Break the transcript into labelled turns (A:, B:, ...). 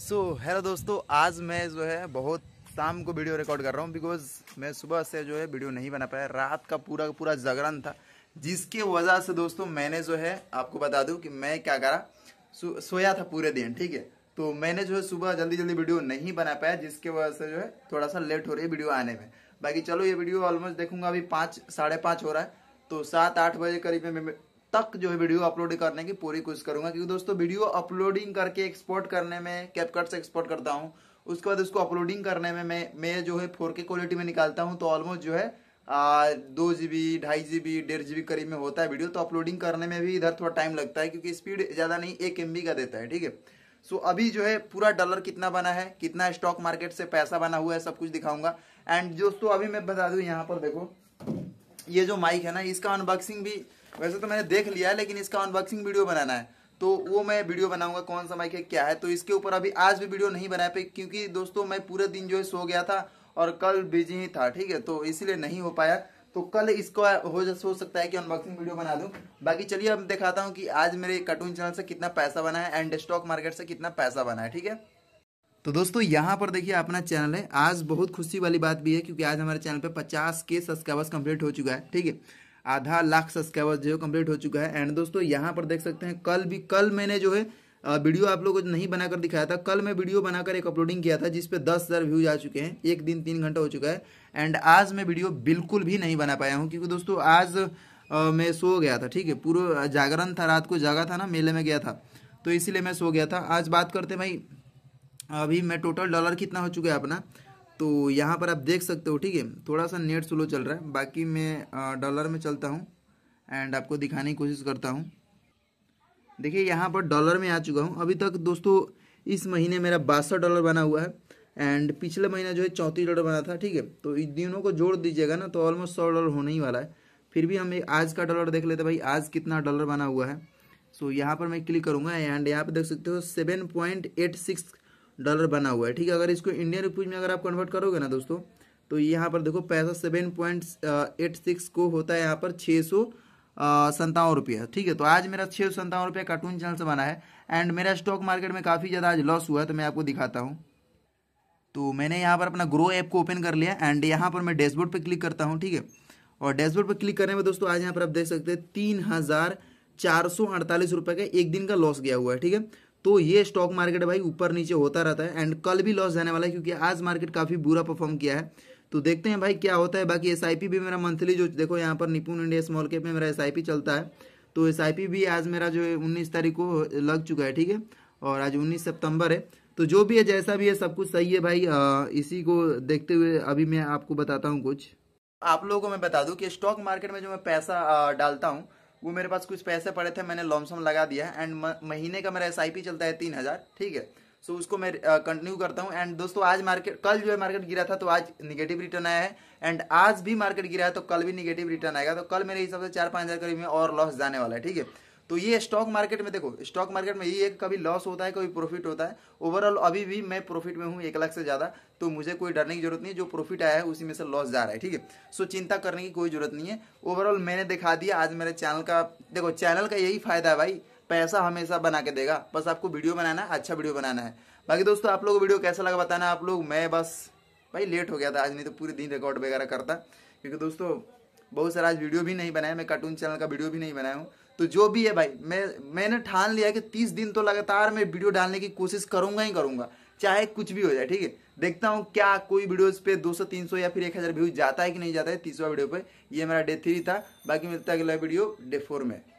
A: सो so, hello दोस्तों आज मैं जो है बहुत शाम को वीडियो रिकॉर्ड कर रहा हूँ बिकॉज मैं सुबह से जो है वीडियो नहीं बना पाया रात का पूरा पूरा जगरन था जिसके वजह से दोस्तों मैंने जो है आपको बता दूँ कि मैं क्या करा सो, सोया था पूरे दिन ठीक है तो मैंने जो है सुबह जल्दी जल्दी वीडियो नहीं बना पाया जिसके वजह से जो है थोड़ा सा लेट हो रही है वीडियो आने में बाकी चलो ये वीडियो ऑलमोस्ट देखूंगा अभी पाँच साढ़े पाँच हो रहा है तो सात आठ बजे करीब में तक जो है वीडियो अपलोड करने की पूरी कोशिश करूंगा क्योंकि दोस्तों वीडियो अपलोडिंग करके एक्सपोर्ट करने में कैपकट से एक्सपोर्ट करता हूँ उसके बाद उसको अपलोडिंग करने में मैं मैं जो है फोर के क्वालिटी में निकालता हूँ तो ऑलमोस्ट जो है आ, दो जी बी ढाई जी बी डेढ़ जी बी करीब में होता है वीडियो तो अपलोडिंग करने में भी इधर थोड़ा टाइम लगता है क्योंकि स्पीड ज़्यादा नहीं एक एम का देता है ठीक है सो अभी जो है पूरा डॉलर कितना बना है कितना स्टॉक मार्केट से पैसा बना हुआ है सब कुछ दिखाऊंगा एंड दोस्तों अभी मैं बता दू यहाँ पर देखो ये जो माइक है ना इसका अनबॉक्सिंग भी वैसे तो मैंने देख लिया है लेकिन इसका अनबॉक्सिंग वीडियो बनाना है तो वो मैं वीडियो बनाऊंगा कौन सा माइक है क्या है तो इसके ऊपर अभी आज भी वीडियो नहीं बनाया पे क्योंकि दोस्तों मैं पूरे दिन जो है सो गया था और कल बिजी ही था ठीक है तो इसीलिए नहीं हो पाया तो कल इसको हो हो सकता है कि अनबॉक्सिंग वीडियो बना दूं बाकी चलिए अब दिखाता हूं कि आज मेरे कार्टून चैनल से कितना पैसा बना है एंड स्टॉक मार्केट से कितना पैसा बना है ठीक है तो दोस्तों यहाँ पर देखिए अपना चैनल है आज बहुत खुशी वाली बात भी है क्योंकि आज हमारे चैनल पर पचास के सब्सक्राइबर्स कंप्लीट हो चुका है ठीक है आधा लाख सब्सक्राइबर जो है कंप्लीट हो चुका है एंड दोस्तों यहाँ पर देख सकते हैं कल भी कल मैंने जो है वीडियो आप लोगों को नहीं बनाकर दिखाया था कल मैं वीडियो बनाकर एक अपलोडिंग किया था जिसपे दस हज़ार व्यूज आ चुके हैं एक दिन तीन घंटा हो चुका है एंड आज मैं वीडियो बिल्कुल भी नहीं बना पाया हूँ क्योंकि दोस्तों आज आ, मैं सो गया था ठीक है पूरा जागरण था रात को जागा था ना मेले में गया था तो इसीलिए मैं सो गया था आज बात करते भाई अभी मैं टोटल डॉलर कितना हो चुका है अपना तो यहाँ पर आप देख सकते हो ठीक है थोड़ा सा नेट स्लो चल रहा है बाकी मैं डॉलर में चलता हूँ एंड आपको दिखाने की कोशिश करता हूँ देखिए यहाँ पर डॉलर में आ चुका हूँ अभी तक दोस्तों इस महीने मेरा बासठ डॉलर बना हुआ है एंड पिछले महीना जो है चौंतीस डॉलर बना था ठीक है तो इन दिनों को जोड़ दीजिएगा ना तो ऑलमोस्ट सौ डॉलर होने ही वाला है फिर भी हम आज का डॉलर देख लेते भाई आज कितना डॉलर बना हुआ है सो तो यहाँ पर मैं क्लिक करूँगा एंड यहाँ पर देख सकते हो seven point eight six dollar बना हुआ है ठीक है अगर इसको इंडियन रुपीज़ में अगर आप कन्वर्ट करोगे ना दोस्तों तो यहाँ पर देखो पैसा सेवन पॉइंट एट सिक्स को होता है यहाँ पर छः सौ संतावन रुपया ठीक है तो आज मेरा छः सौ संतावन रुपया कार्टून चैनल से बना है एंड मेरा स्टॉक मार्केट में काफ़ी ज़्यादा आज लॉस हुआ है तो मैं आपको दिखाता हूँ तो मैंने यहाँ पर अपना ग्रो ऐप को ओपन कर लिया एंड यहाँ पर मैं डैशबोर्ड पर क्लिक करता हूँ ठीक है और डैशबोर्ड पर क्लिक करने में दोस्तों आज यहाँ पर आप देख सकते हैं तीन हज़ार चार सौ अड़तालीस रुपये का एक दिन का लॉस गया हुआ है ठीक है तो ये स्टॉक मार्केट भाई ऊपर नीचे होता रहता है एंड कल भी लॉस जाने वाला है क्योंकि आज मार्केट काफ़ी बुरा परफॉर्म किया है तो देखते हैं भाई क्या होता है बाकी एस भी मेरा मंथली जो देखो यहाँ पर निपुण इंडिया स्मॉल कैप में मेरा एस चलता है तो एस भी आज मेरा जो है उन्नीस तारीख को लग चुका है ठीक है और आज उन्नीस सितंबर है तो जो भी है जैसा भी है सब कुछ सही है भाई आ, इसी को देखते हुए अभी मैं आपको बताता हूँ कुछ आप लोगों को मैं बता दूं कि स्टॉक मार्केट में जो मैं पैसा आ, डालता हूँ वो मेरे पास कुछ पैसे पड़े थे मैंने लॉमसम लगा दिया है एंड महीने का मेरा एस चलता है तीन हज़ार ठीक है सो उसको मैं कंटिन्यू करता हूँ एंड दोस्तों आज मार्केट कल जो है मार्केट गिरा था तो आज निगेटिव रिटर्न आया है एंड आज भी मार्केट गिरा है तो कल भी निगेटिव रिटर्न आएगा तो कल मेरे हिसाब से चार पाँच हज़ार करीब में और लॉस जाने वाला है ठीक है तो ये स्टॉक मार्केट में देखो स्टॉक मार्केट में ये कभी लॉस होता है कभी प्रॉफिट होता है ओवरऑल अभी भी मैं प्रॉफिट में हूँ एक लाख से ज़्यादा तो मुझे कोई डरने की जरूरत नहीं है जो प्रॉफिट आया है उसी में से लॉस जा रहा है ठीक है सो चिंता करने की कोई जरूरत नहीं है ओवरऑल मैंने दिखा दिया आज मेरे चैनल का देखो चैनल का यही फायदा है भाई पैसा हमेशा बना के देगा बस आपको वीडियो बनाना है अच्छा वीडियो बनाना है बाकी दोस्तों आप लोग वीडियो कैसा लगा बताना आप लोग मैं बस भाई लेट हो गया था आज नहीं तो पूरे दिन रिकॉर्ड वगैरह करता क्योंकि दोस्तों बहुत सारा आज वीडियो भी नहीं बनाया मैं कार्टून चैनल का वीडियो भी नहीं बनाया हूँ तो जो भी है भाई मैं मैंने ठान लिया कि तीस दिन तो लगातार मैं वीडियो डालने की कोशिश करूंगा ही करूंगा चाहे कुछ भी हो जाए ठीक है देखता हूँ क्या कोई वीडियोस पे 200 300 या फिर 1000 व्यूज जाता है कि नहीं जाता है तीसवा वीडियो पे ये मेरा डे थ्री था बाकी मिलता है अगला वीडियो डे फोर में